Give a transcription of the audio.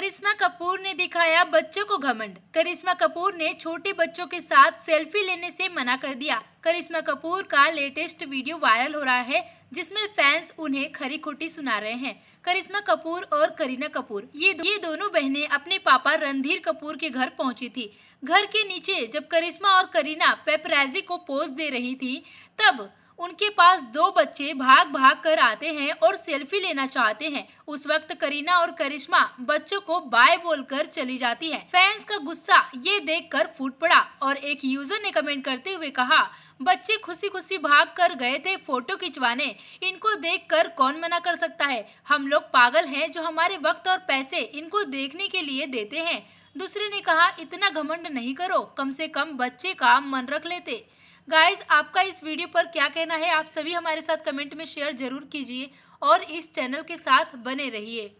करिश्मा कपूर ने दिखाया बच्चों को घमंड करिश्मा कपूर ने छोटे बच्चों के साथ सेल्फी लेने से मना कर दिया करिश्मा कपूर का लेटेस्ट वीडियो वायरल हो रहा है जिसमें फैंस उन्हें खरी खोटी सुना रहे हैं करिश्मा कपूर और करीना कपूर ये दो, ये दोनों बहनें अपने पापा रणधीर कपूर के घर पहुंची थी घर के नीचे जब करिश्मा और करीना पेपराजी को पोज दे रही थी तब उनके पास दो बच्चे भाग भाग कर आते हैं और सेल्फी लेना चाहते हैं उस वक्त करीना और करिश्मा बच्चों को बाय बोलकर चली जाती है फैंस का गुस्सा ये देखकर फूट पड़ा और एक यूजर ने कमेंट करते हुए कहा बच्चे खुशी खुशी भाग कर गए थे फोटो खिंचवाने इनको देखकर कौन मना कर सकता है हम लोग पागल हैं जो हमारे वक्त और पैसे इनको देखने के लिए देते हैं दूसरे ने कहा इतना घमंड नहीं करो कम से कम बच्चे का मन रख लेते गाइज आपका इस वीडियो पर क्या कहना है आप सभी हमारे साथ कमेंट में शेयर जरूर कीजिए और इस चैनल के साथ बने रहिए